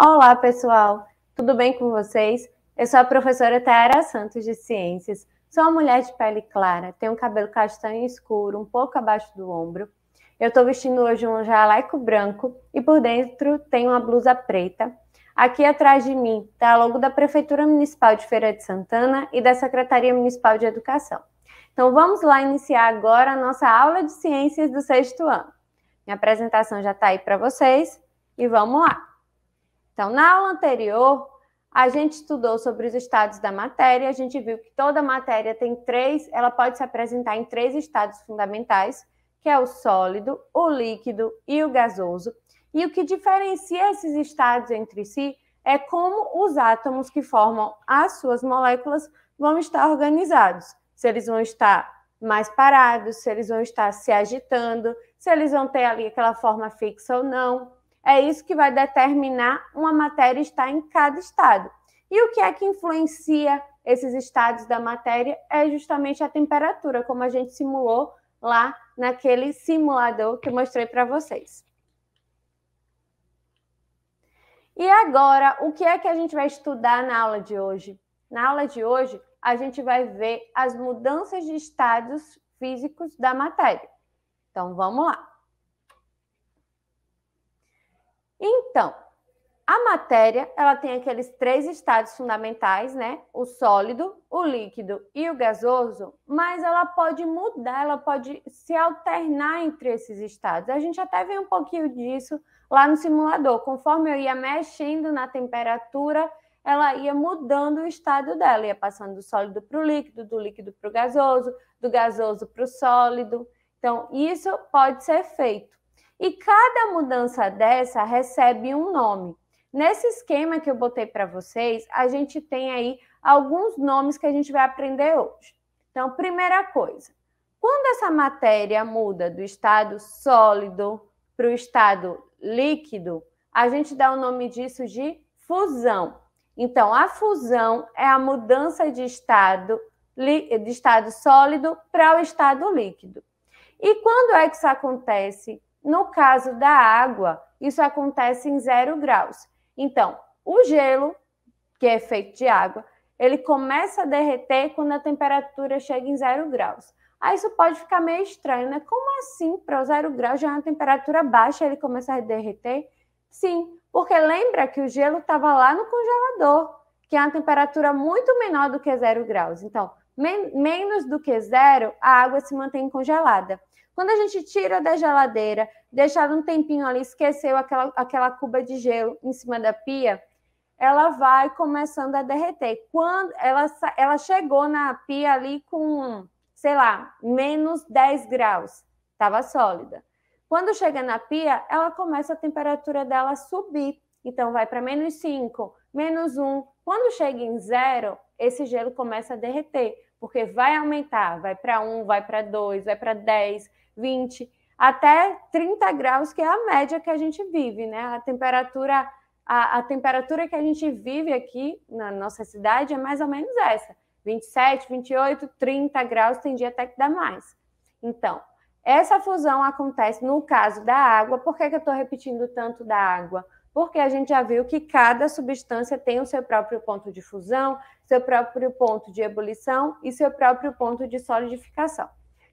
Olá, pessoal! Tudo bem com vocês? Eu sou a professora Tayara Santos de Ciências. Sou uma mulher de pele clara, tenho um cabelo castanho escuro, um pouco abaixo do ombro. Eu estou vestindo hoje um jaleco branco e por dentro tem uma blusa preta. Aqui atrás de mim está logo da Prefeitura Municipal de Feira de Santana e da Secretaria Municipal de Educação. Então vamos lá iniciar agora a nossa aula de ciências do sexto ano. Minha apresentação já está aí para vocês e vamos lá! Então, na aula anterior, a gente estudou sobre os estados da matéria, a gente viu que toda matéria tem três, ela pode se apresentar em três estados fundamentais, que é o sólido, o líquido e o gasoso. E o que diferencia esses estados entre si é como os átomos que formam as suas moléculas vão estar organizados. Se eles vão estar mais parados, se eles vão estar se agitando, se eles vão ter ali aquela forma fixa ou não. É isso que vai determinar uma matéria estar em cada estado. E o que é que influencia esses estados da matéria é justamente a temperatura, como a gente simulou lá naquele simulador que mostrei para vocês. E agora, o que é que a gente vai estudar na aula de hoje? Na aula de hoje, a gente vai ver as mudanças de estados físicos da matéria. Então, vamos lá. Então, a matéria, ela tem aqueles três estados fundamentais, né? O sólido, o líquido e o gasoso, mas ela pode mudar, ela pode se alternar entre esses estados. A gente até vê um pouquinho disso lá no simulador. Conforme eu ia mexendo na temperatura, ela ia mudando o estado dela, ia passando do sólido para o líquido, do líquido para o gasoso, do gasoso para o sólido. Então, isso pode ser feito. E cada mudança dessa recebe um nome. Nesse esquema que eu botei para vocês, a gente tem aí alguns nomes que a gente vai aprender hoje. Então, primeira coisa, quando essa matéria muda do estado sólido para o estado líquido, a gente dá o nome disso de fusão. Então, a fusão é a mudança de estado, de estado sólido para o estado líquido. E quando é que isso acontece? No caso da água, isso acontece em zero graus. Então, o gelo, que é feito de água, ele começa a derreter quando a temperatura chega em zero graus. Aí isso pode ficar meio estranho, né? Como assim, para o zero grau já na é uma temperatura baixa, ele começa a derreter? Sim, porque lembra que o gelo estava lá no congelador, que é uma temperatura muito menor do que zero graus. Então, Men menos do que zero, a água se mantém congelada. Quando a gente tira da geladeira, deixar um tempinho ali, esqueceu aquela, aquela cuba de gelo em cima da pia, ela vai começando a derreter. Quando ela, ela chegou na pia ali com, sei lá, menos 10 graus, estava sólida. Quando chega na pia, ela começa a temperatura dela a subir. Então vai para menos 5, menos 1. Quando chega em zero, esse gelo começa a derreter porque vai aumentar, vai para 1, vai para 2, vai para 10, 20, até 30 graus, que é a média que a gente vive, né? A temperatura, a, a temperatura que a gente vive aqui na nossa cidade é mais ou menos essa: 27, 28, 30 graus, tem dia até que dá mais. Então, essa fusão acontece no caso da água. Por que, que eu estou repetindo tanto da água? porque a gente já viu que cada substância tem o seu próprio ponto de fusão, seu próprio ponto de ebulição e seu próprio ponto de solidificação.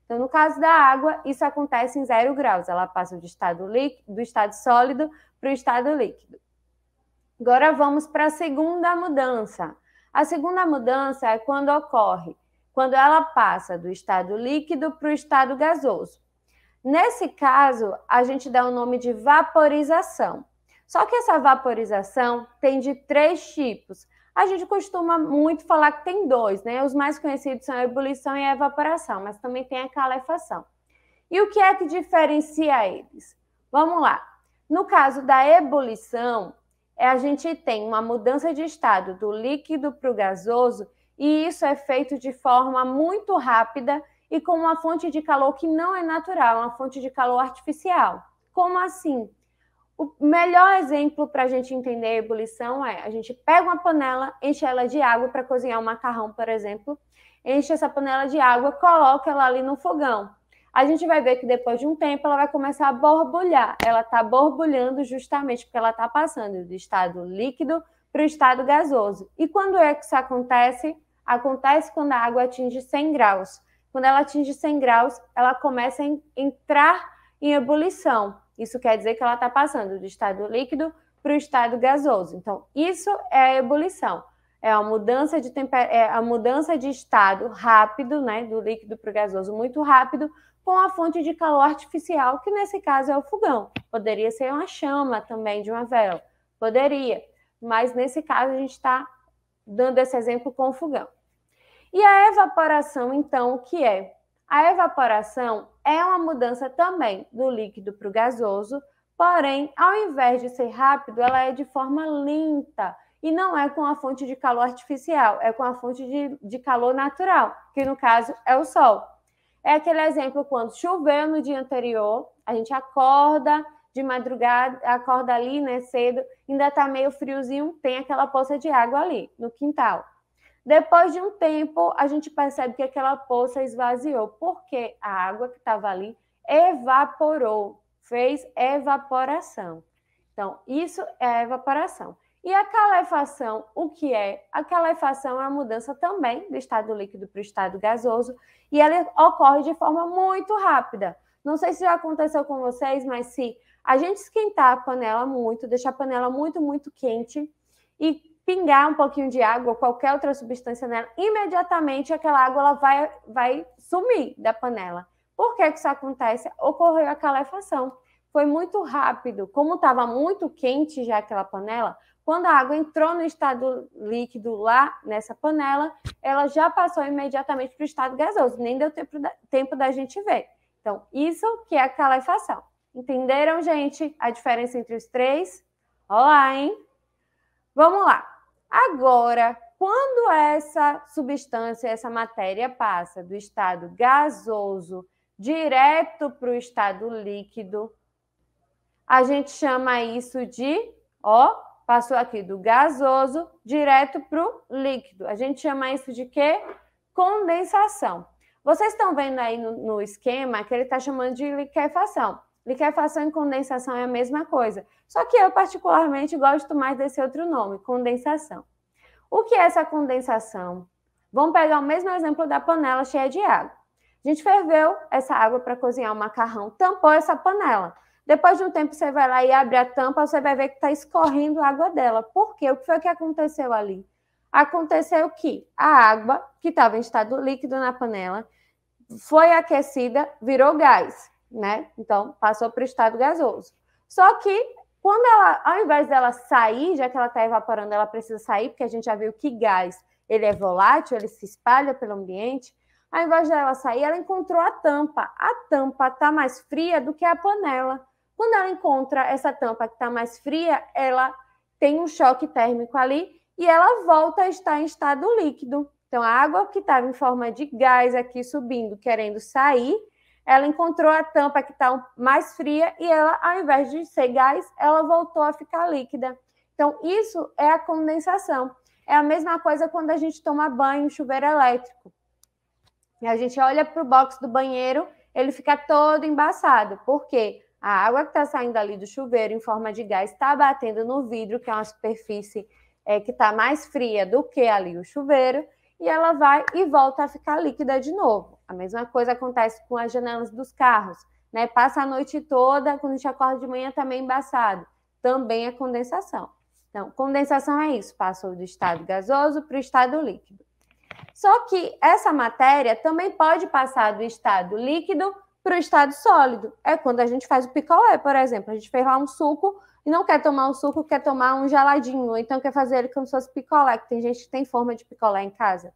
Então, no caso da água, isso acontece em zero graus, ela passa do estado, líquido, do estado sólido para o estado líquido. Agora vamos para a segunda mudança. A segunda mudança é quando ocorre, quando ela passa do estado líquido para o estado gasoso. Nesse caso, a gente dá o nome de vaporização. Só que essa vaporização tem de três tipos. A gente costuma muito falar que tem dois, né? Os mais conhecidos são a ebulição e a evaporação, mas também tem a calefação. E o que é que diferencia eles? Vamos lá. No caso da ebulição, é, a gente tem uma mudança de estado do líquido para o gasoso, e isso é feito de forma muito rápida e com uma fonte de calor que não é natural, uma fonte de calor artificial. Como assim? O melhor exemplo para a gente entender a ebulição é a gente pega uma panela, enche ela de água para cozinhar um macarrão, por exemplo, enche essa panela de água, coloca ela ali no fogão. A gente vai ver que depois de um tempo ela vai começar a borbulhar. Ela está borbulhando justamente porque ela está passando do estado líquido para o estado gasoso. E quando é que isso acontece? Acontece quando a água atinge 100 graus. Quando ela atinge 100 graus, ela começa a entrar em ebulição. Isso quer dizer que ela está passando do estado líquido para o estado gasoso. Então, isso é a ebulição. É a mudança de, temper... é a mudança de estado rápido, né? Do líquido para o gasoso muito rápido, com a fonte de calor artificial, que nesse caso é o fogão. Poderia ser uma chama também de uma vela. Poderia. Mas nesse caso a gente está dando esse exemplo com o fogão. E a evaporação, então, o que é? A evaporação é uma mudança também do líquido para o gasoso, porém, ao invés de ser rápido, ela é de forma lenta e não é com a fonte de calor artificial, é com a fonte de, de calor natural, que no caso é o sol. É aquele exemplo quando choveu no dia anterior, a gente acorda de madrugada, acorda ali, né, cedo, ainda tá meio friozinho, tem aquela poça de água ali no quintal. Depois de um tempo, a gente percebe que aquela poça esvaziou, porque a água que estava ali evaporou, fez evaporação. Então, isso é a evaporação. E a calefação, o que é? A calefação é a mudança também do estado líquido para o estado gasoso e ela ocorre de forma muito rápida. Não sei se já aconteceu com vocês, mas se a gente esquentar a panela muito, deixar a panela muito, muito quente e pingar um pouquinho de água ou qualquer outra substância nela, imediatamente aquela água ela vai, vai sumir da panela. Por que, que isso acontece? Ocorreu a calefação. Foi muito rápido. Como estava muito quente já aquela panela, quando a água entrou no estado líquido lá nessa panela, ela já passou imediatamente para o estado gasoso. Nem deu tempo da, tempo da gente ver. Então, isso que é a calefação. Entenderam, gente, a diferença entre os três? Olá, hein? Vamos lá. Agora, quando essa substância, essa matéria passa do estado gasoso direto para o estado líquido, a gente chama isso de, ó, passou aqui do gasoso direto para o líquido. A gente chama isso de quê? Condensação. Vocês estão vendo aí no, no esquema que ele está chamando de liquefação. Liquefação e condensação é a mesma coisa, só que eu particularmente gosto mais desse outro nome, condensação. O que é essa condensação? Vamos pegar o mesmo exemplo da panela cheia de água. A gente ferveu essa água para cozinhar o macarrão, tampou essa panela. Depois de um tempo, você vai lá e abre a tampa, você vai ver que está escorrendo água dela. Por quê? O que foi que aconteceu ali? Aconteceu que a água, que estava em estado líquido na panela, foi aquecida, virou gás né? Então, passou para o estado gasoso. Só que, quando ela, ao invés dela sair, já que ela está evaporando, ela precisa sair, porque a gente já viu que gás ele é volátil, ele se espalha pelo ambiente. Ao invés dela sair, ela encontrou a tampa. A tampa está mais fria do que a panela. Quando ela encontra essa tampa que está mais fria, ela tem um choque térmico ali e ela volta a estar em estado líquido. Então, a água que estava em forma de gás aqui subindo, querendo sair, ela encontrou a tampa que está mais fria e ela, ao invés de ser gás, ela voltou a ficar líquida. Então, isso é a condensação. É a mesma coisa quando a gente toma banho em chuveiro elétrico. E a gente olha para o box do banheiro, ele fica todo embaçado. Por quê? A água que está saindo ali do chuveiro em forma de gás está batendo no vidro, que é uma superfície é, que está mais fria do que ali o chuveiro, e ela vai e volta a ficar líquida de novo. A mesma coisa acontece com as janelas dos carros, né? Passa a noite toda, quando a gente acorda de manhã também tá embaçado. Também é condensação. Então, condensação é isso, passou do estado gasoso para o estado líquido. Só que essa matéria também pode passar do estado líquido para o estado sólido. É quando a gente faz o picolé, por exemplo. A gente fez lá um suco e não quer tomar um suco, quer tomar um geladinho, ou então quer fazer ele como se fosse picolé, que tem gente que tem forma de picolé em casa.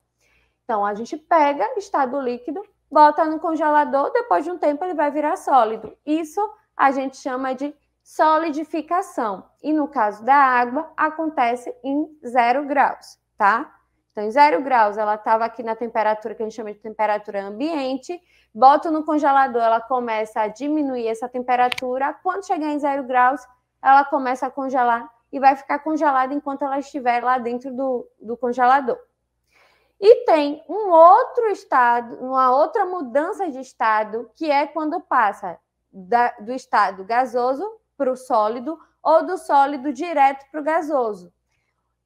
Então, a gente pega estado líquido, bota no congelador, depois de um tempo ele vai virar sólido. Isso a gente chama de solidificação. E no caso da água, acontece em zero graus, tá? Então, em zero graus, ela estava aqui na temperatura que a gente chama de temperatura ambiente. bota no congelador, ela começa a diminuir essa temperatura. Quando chegar em zero graus, ela começa a congelar e vai ficar congelada enquanto ela estiver lá dentro do, do congelador. E tem um outro estado, uma outra mudança de estado, que é quando passa da, do estado gasoso para o sólido ou do sólido direto para o gasoso.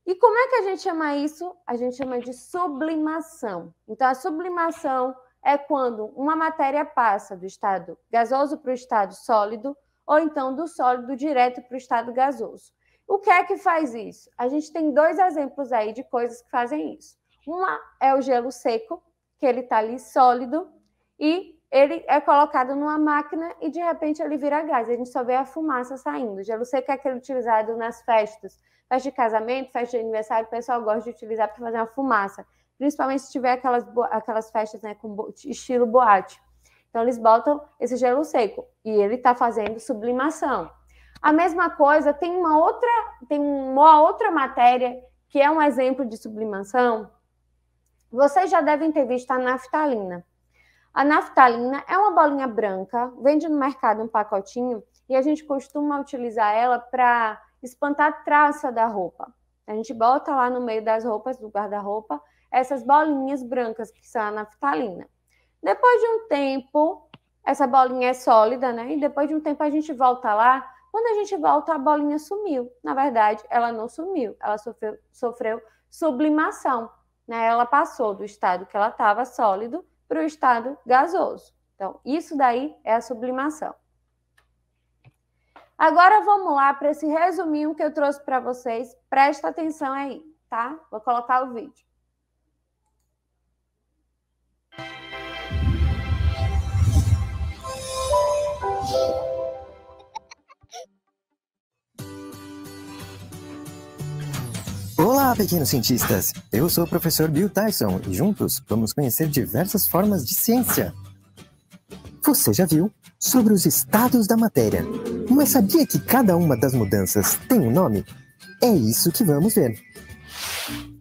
E como é que a gente chama isso? A gente chama de sublimação. Então, a sublimação é quando uma matéria passa do estado gasoso para o estado sólido, ou então do sólido direto para o estado gasoso. O que é que faz isso? A gente tem dois exemplos aí de coisas que fazem isso. Uma é o gelo seco, que ele está ali sólido, e ele é colocado numa máquina e de repente ele vira gás. A gente só vê a fumaça saindo. O gelo seco é aquele utilizado nas festas, festa de casamento, festa de aniversário, o pessoal gosta de utilizar para fazer uma fumaça, principalmente se tiver aquelas, aquelas festas né, com estilo boate. Então eles botam esse gelo seco e ele está fazendo sublimação. A mesma coisa tem uma outra tem uma outra matéria que é um exemplo de sublimação vocês já devem ter visto a naftalina. A naftalina é uma bolinha branca, vende no mercado um pacotinho e a gente costuma utilizar ela para espantar a traça da roupa. A gente bota lá no meio das roupas do guarda-roupa essas bolinhas brancas que são a naftalina. Depois de um tempo, essa bolinha é sólida, né? E depois de um tempo a gente volta lá. Quando a gente volta, a bolinha sumiu. Na verdade, ela não sumiu, ela sofreu, sofreu sublimação né, ela passou do estado que ela estava sólido para o estado gasoso. Então, isso daí é a sublimação. Agora vamos lá para esse resuminho que eu trouxe para vocês. Presta atenção aí, tá? Vou colocar o vídeo. Olá, pequenos cientistas! Eu sou o professor Bill Tyson e juntos vamos conhecer diversas formas de ciência. Você já viu sobre os estados da matéria, mas sabia que cada uma das mudanças tem um nome? É isso que vamos ver.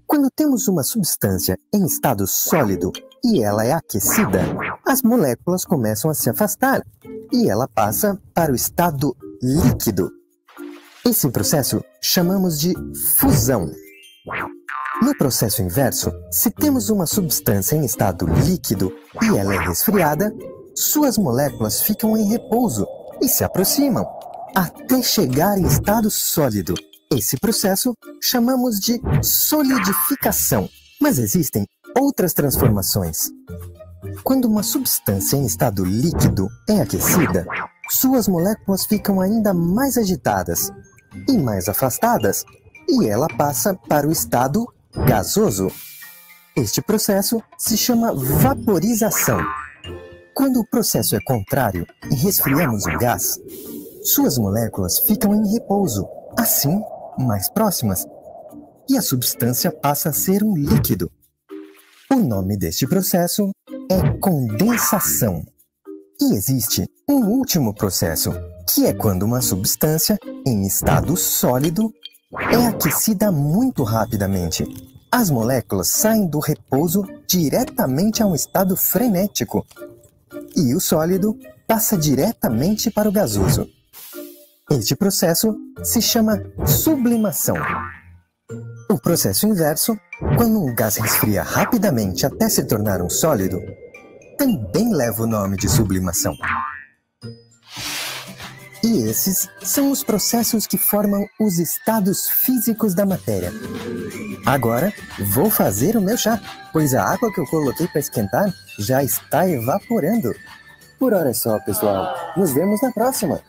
Quando temos uma substância em estado sólido e ela é aquecida, as moléculas começam a se afastar e ela passa para o estado líquido. Esse processo chamamos de fusão. No processo inverso, se temos uma substância em estado líquido e ela é resfriada, suas moléculas ficam em repouso e se aproximam, até chegar em estado sólido. Esse processo chamamos de solidificação, mas existem outras transformações. Quando uma substância em estado líquido é aquecida, suas moléculas ficam ainda mais agitadas e mais afastadas, e ela passa para o estado gasoso. Este processo se chama vaporização. Quando o processo é contrário e resfriamos o gás, suas moléculas ficam em repouso, assim mais próximas, e a substância passa a ser um líquido. O nome deste processo é condensação. E existe um último processo, que é quando uma substância, em estado sólido, é aquecida muito rapidamente. As moléculas saem do repouso diretamente a um estado frenético e o sólido passa diretamente para o gasoso. Este processo se chama sublimação. O processo inverso, quando um gás resfria rapidamente até se tornar um sólido, também leva o nome de sublimação. E esses são os processos que formam os estados físicos da matéria. Agora, vou fazer o meu chá, pois a água que eu coloquei para esquentar já está evaporando. Por hora é só, pessoal. Nos vemos na próxima.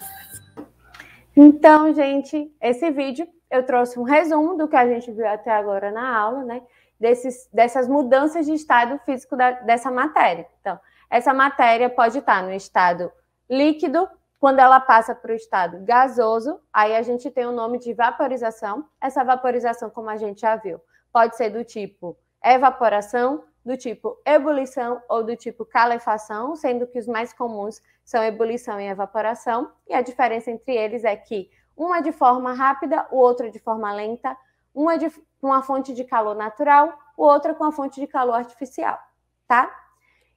Então, gente, esse vídeo eu trouxe um resumo do que a gente viu até agora na aula, né? Desses, dessas mudanças de estado físico da, dessa matéria. Então, essa matéria pode estar no estado líquido, quando ela passa para o estado gasoso, aí a gente tem o um nome de vaporização. Essa vaporização, como a gente já viu, pode ser do tipo evaporação, do tipo ebulição ou do tipo calefação, sendo que os mais comuns são ebulição e evaporação. E a diferença entre eles é que uma de forma rápida, o outro de forma lenta, uma de, com a fonte de calor natural, o outro com a fonte de calor artificial, tá?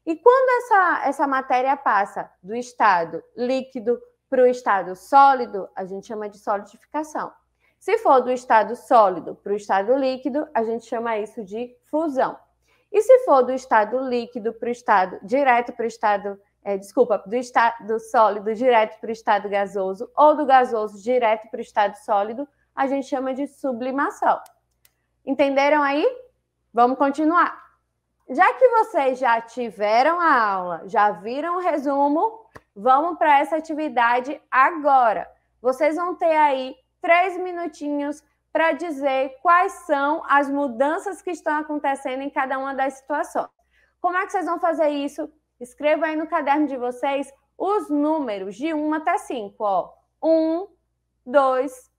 E quando essa, essa matéria passa do estado líquido para o estado sólido, a gente chama de solidificação. Se for do estado sólido para o estado líquido, a gente chama isso de fusão. E se for do estado líquido para o estado direto para o estado, é, desculpa, do estado sólido direto para o estado gasoso ou do gasoso direto para o estado sólido, a gente chama de sublimação. Entenderam aí? Vamos continuar já que vocês já tiveram a aula, já viram o resumo, vamos para essa atividade agora. Vocês vão ter aí três minutinhos para dizer quais são as mudanças que estão acontecendo em cada uma das situações. Como é que vocês vão fazer isso? Escreva aí no caderno de vocês os números de 1 até 5, ó. 1, 2,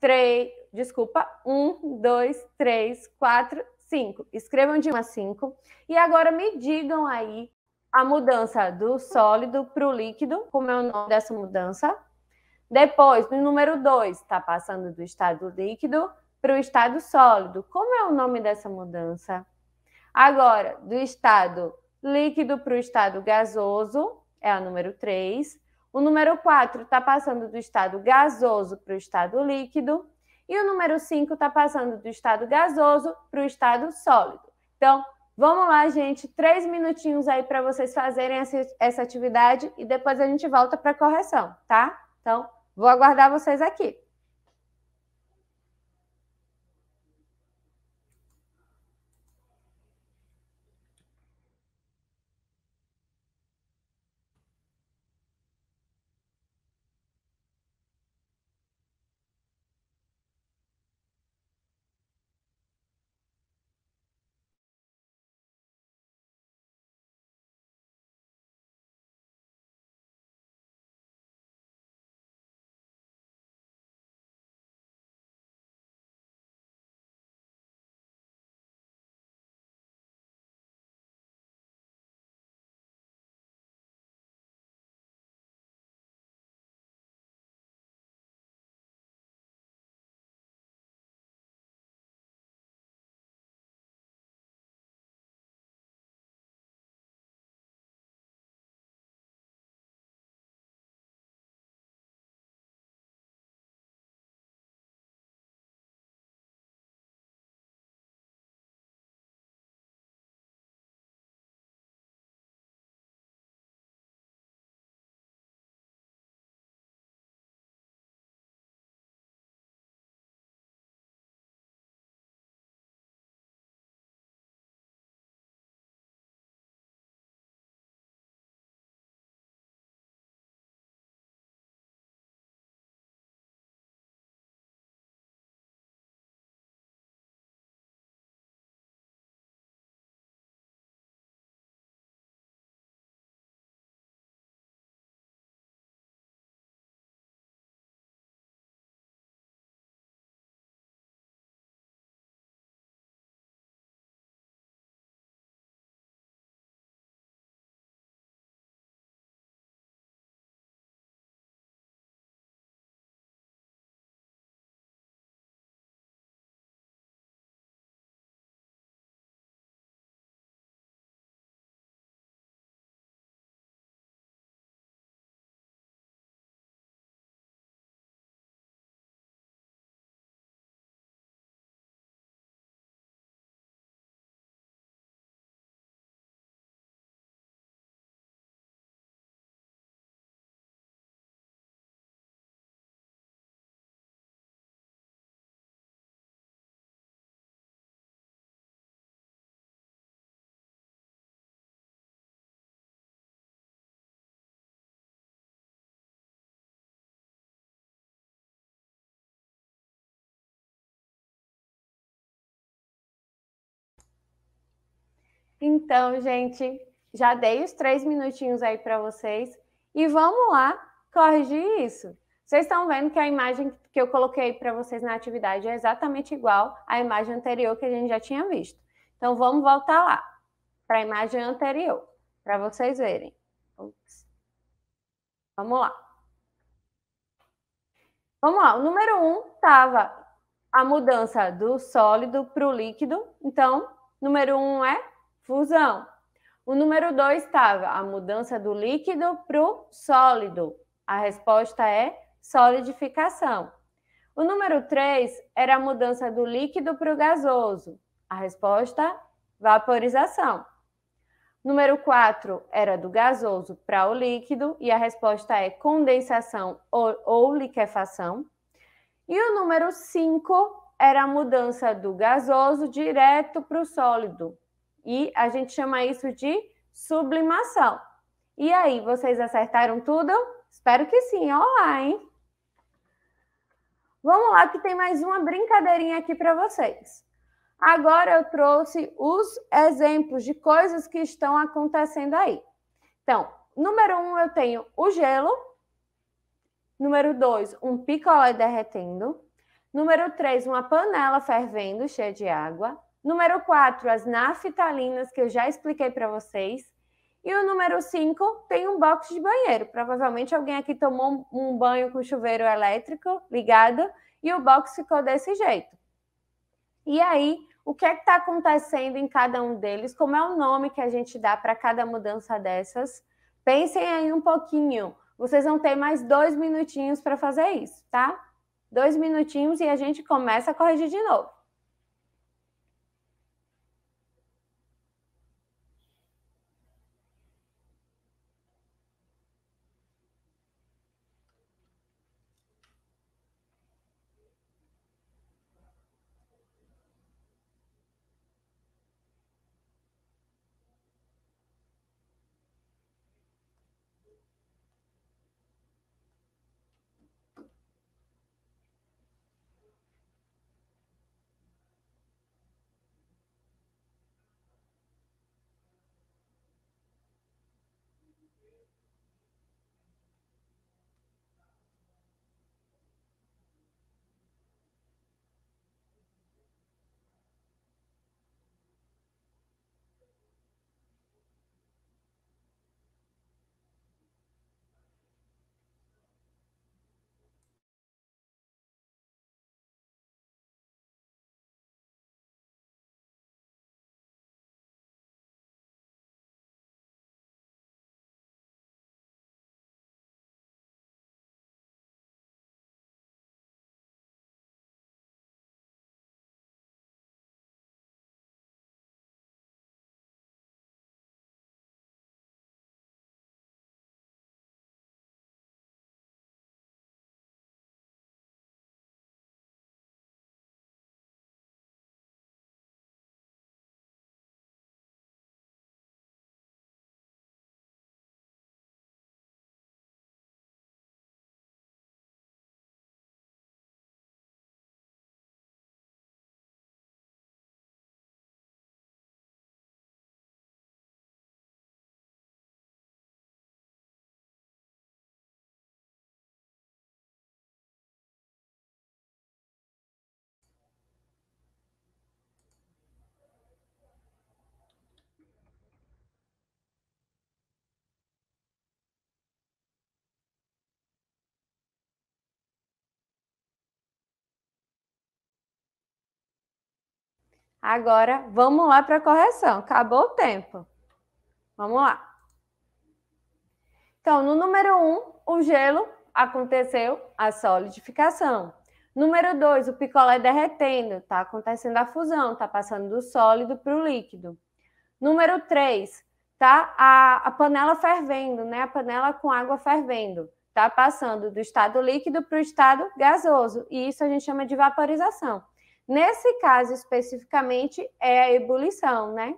3, desculpa, 1, 2, 3, 4, 5. Escrevam de 1 a 5. E agora me digam aí a mudança do sólido para o líquido, como é o nome dessa mudança. Depois, no número 2, está passando do estado líquido para o estado sólido. Como é o nome dessa mudança? Agora, do estado líquido para o estado gasoso, é a número 3. O número 4 está passando do estado gasoso para o estado líquido. E o número 5 está passando do estado gasoso para o estado sólido. Então, vamos lá, gente. Três minutinhos aí para vocês fazerem essa, essa atividade e depois a gente volta para a correção, tá? Então, vou aguardar vocês aqui. Então, gente, já dei os três minutinhos aí para vocês e vamos lá corrigir isso. Vocês estão vendo que a imagem que eu coloquei para vocês na atividade é exatamente igual à imagem anterior que a gente já tinha visto. Então, vamos voltar lá para a imagem anterior, para vocês verem. Ups. Vamos lá. Vamos lá. O número 1 um estava a mudança do sólido para o líquido. Então, número 1 um é fusão. O número 2 estava a mudança do líquido para o sólido. A resposta é solidificação. O número 3 era a mudança do líquido para o gasoso. A resposta, vaporização. Número 4 era do gasoso para o líquido e a resposta é condensação ou, ou liquefação. E o número 5 era a mudança do gasoso direto para o sólido. E a gente chama isso de sublimação. E aí, vocês acertaram tudo? Espero que sim. Olá, hein? Vamos lá, que tem mais uma brincadeirinha aqui para vocês. Agora eu trouxe os exemplos de coisas que estão acontecendo aí. Então, número um, eu tenho o gelo. Número dois, um picolé derretendo. Número três, uma panela fervendo, cheia de água. Número 4, as naftalinas, que eu já expliquei para vocês. E o número 5 tem um box de banheiro. Provavelmente alguém aqui tomou um banho com chuveiro elétrico ligado e o box ficou desse jeito. E aí, o que é que está acontecendo em cada um deles? Como é o nome que a gente dá para cada mudança dessas? Pensem aí um pouquinho. Vocês vão ter mais dois minutinhos para fazer isso, tá? Dois minutinhos e a gente começa a corrigir de novo. Agora, vamos lá para a correção. Acabou o tempo. Vamos lá. Então, no número 1, um, o gelo aconteceu a solidificação. Número 2, o picolé derretendo, está acontecendo a fusão, está passando do sólido para o líquido. Número 3, tá a, a panela fervendo, né? A panela com água fervendo, tá passando do estado líquido para o estado gasoso, e isso a gente chama de vaporização. Nesse caso especificamente é a ebulição, né?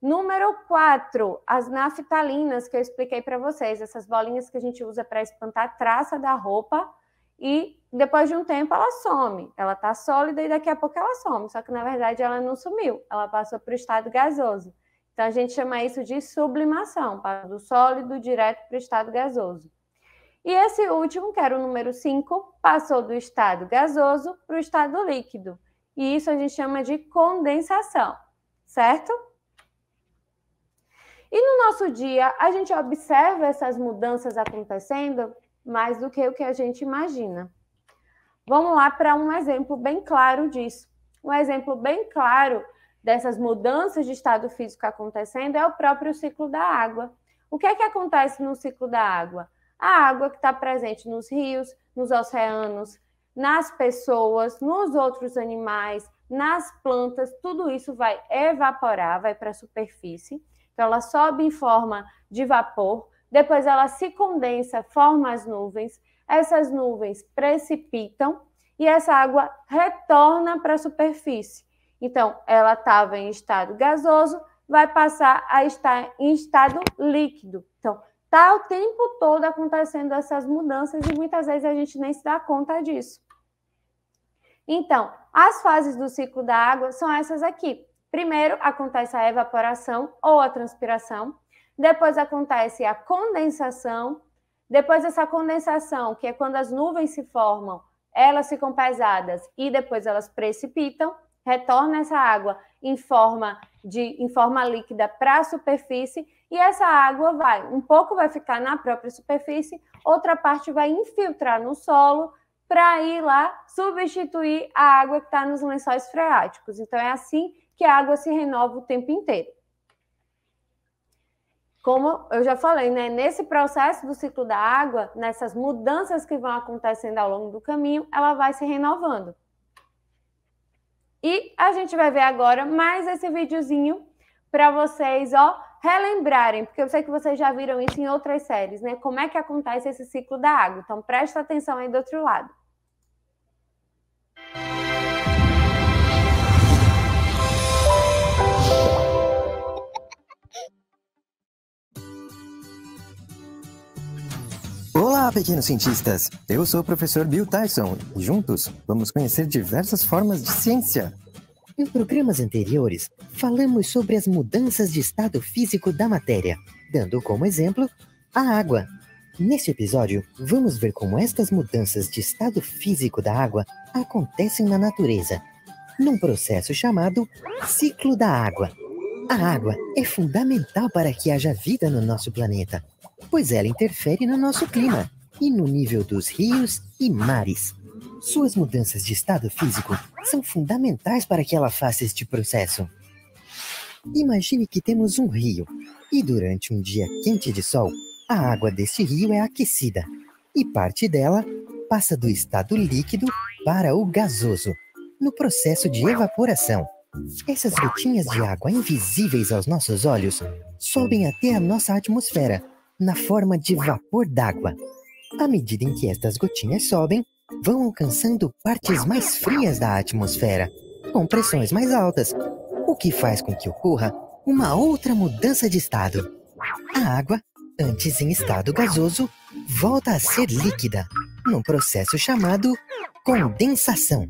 Número 4, as naftalinas que eu expliquei para vocês, essas bolinhas que a gente usa para espantar a traça da roupa e depois de um tempo ela some. Ela está sólida e daqui a pouco ela some, só que na verdade ela não sumiu, ela passou para o estado gasoso. Então a gente chama isso de sublimação, do sólido direto para o estado gasoso. E esse último, que era o número 5, passou do estado gasoso para o estado líquido. E isso a gente chama de condensação, certo? E no nosso dia, a gente observa essas mudanças acontecendo mais do que o que a gente imagina. Vamos lá para um exemplo bem claro disso. Um exemplo bem claro dessas mudanças de estado físico acontecendo é o próprio ciclo da água. O que é que acontece no ciclo da água? a água que está presente nos rios, nos oceanos, nas pessoas, nos outros animais, nas plantas, tudo isso vai evaporar, vai para a superfície. Então, ela sobe em forma de vapor, depois ela se condensa, forma as nuvens, essas nuvens precipitam e essa água retorna para a superfície. Então, ela estava em estado gasoso, vai passar a estar em estado líquido. Então, Está o tempo todo acontecendo essas mudanças e muitas vezes a gente nem se dá conta disso. Então, as fases do ciclo da água são essas aqui. Primeiro acontece a evaporação ou a transpiração, depois acontece a condensação, depois essa condensação, que é quando as nuvens se formam, elas ficam pesadas e depois elas precipitam, retorna essa água em forma de em forma líquida para a superfície e essa água vai, um pouco vai ficar na própria superfície, outra parte vai infiltrar no solo para ir lá substituir a água que está nos lençóis freáticos. Então, é assim que a água se renova o tempo inteiro. Como eu já falei, né? nesse processo do ciclo da água, nessas mudanças que vão acontecendo ao longo do caminho, ela vai se renovando. E a gente vai ver agora mais esse videozinho para vocês, ó, relembrarem, porque eu sei que vocês já viram isso em outras séries, né? Como é que acontece esse ciclo da água. Então, presta atenção aí do outro lado. Olá, pequenos cientistas! Eu sou o professor Bill Tyson e juntos vamos conhecer diversas formas de ciência. Em programas anteriores, falamos sobre as mudanças de estado físico da matéria, dando como exemplo a água. Neste episódio, vamos ver como estas mudanças de estado físico da água acontecem na natureza, num processo chamado ciclo da água. A água é fundamental para que haja vida no nosso planeta, pois ela interfere no nosso clima e no nível dos rios e mares. Suas mudanças de estado físico são fundamentais para que ela faça este processo. Imagine que temos um rio e durante um dia quente de sol, a água deste rio é aquecida e parte dela passa do estado líquido para o gasoso, no processo de evaporação. Essas gotinhas de água invisíveis aos nossos olhos sobem até a nossa atmosfera, na forma de vapor d'água. À medida em que estas gotinhas sobem, vão alcançando partes mais frias da atmosfera, com pressões mais altas, o que faz com que ocorra uma outra mudança de estado. A água, antes em estado gasoso, volta a ser líquida, num processo chamado condensação.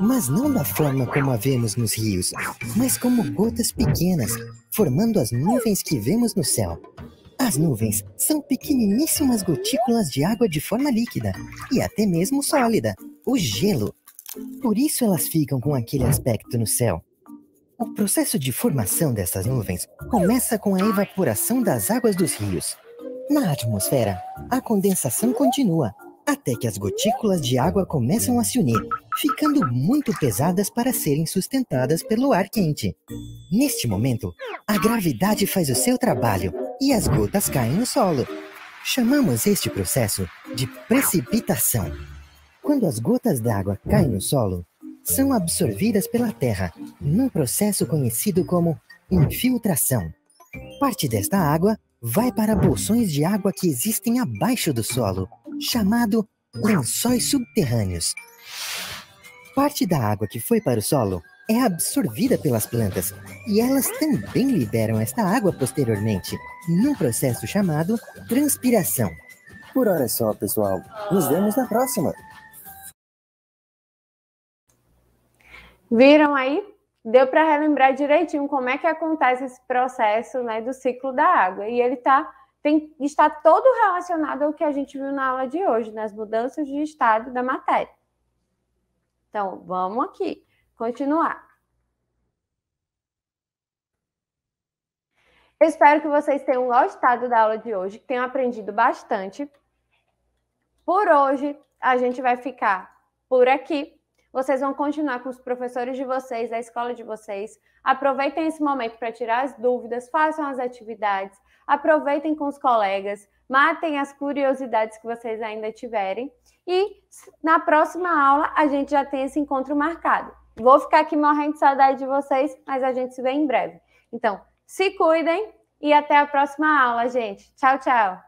Mas não da forma como a vemos nos rios, mas como gotas pequenas, formando as nuvens que vemos no céu. As nuvens são pequeniníssimas gotículas de água de forma líquida e até mesmo sólida, o gelo. Por isso elas ficam com aquele aspecto no céu. O processo de formação dessas nuvens começa com a evaporação das águas dos rios. Na atmosfera, a condensação continua até que as gotículas de água começam a se unir, ficando muito pesadas para serem sustentadas pelo ar quente. Neste momento, a gravidade faz o seu trabalho e as gotas caem no solo. Chamamos este processo de precipitação. Quando as gotas d'água caem no solo, são absorvidas pela terra num processo conhecido como infiltração. Parte desta água vai para bolsões de água que existem abaixo do solo, chamado lençóis subterrâneos. Parte da água que foi para o solo é absorvida pelas plantas e elas também liberam esta água posteriormente, num processo chamado transpiração. Por hora é só, pessoal. Nos vemos na próxima. Viram aí? Deu para relembrar direitinho como é que acontece esse processo né, do ciclo da água. E ele tá, tem, está todo relacionado ao que a gente viu na aula de hoje, nas mudanças de estado da matéria. Então, vamos aqui continuar. Eu espero que vocês tenham gostado da aula de hoje, que tenham aprendido bastante. Por hoje, a gente vai ficar por aqui. Vocês vão continuar com os professores de vocês, da escola de vocês. Aproveitem esse momento para tirar as dúvidas, façam as atividades, aproveitem com os colegas, matem as curiosidades que vocês ainda tiverem. E na próxima aula, a gente já tem esse encontro marcado. Vou ficar aqui morrendo de saudade de vocês, mas a gente se vê em breve. Então, se cuidem e até a próxima aula, gente. Tchau, tchau.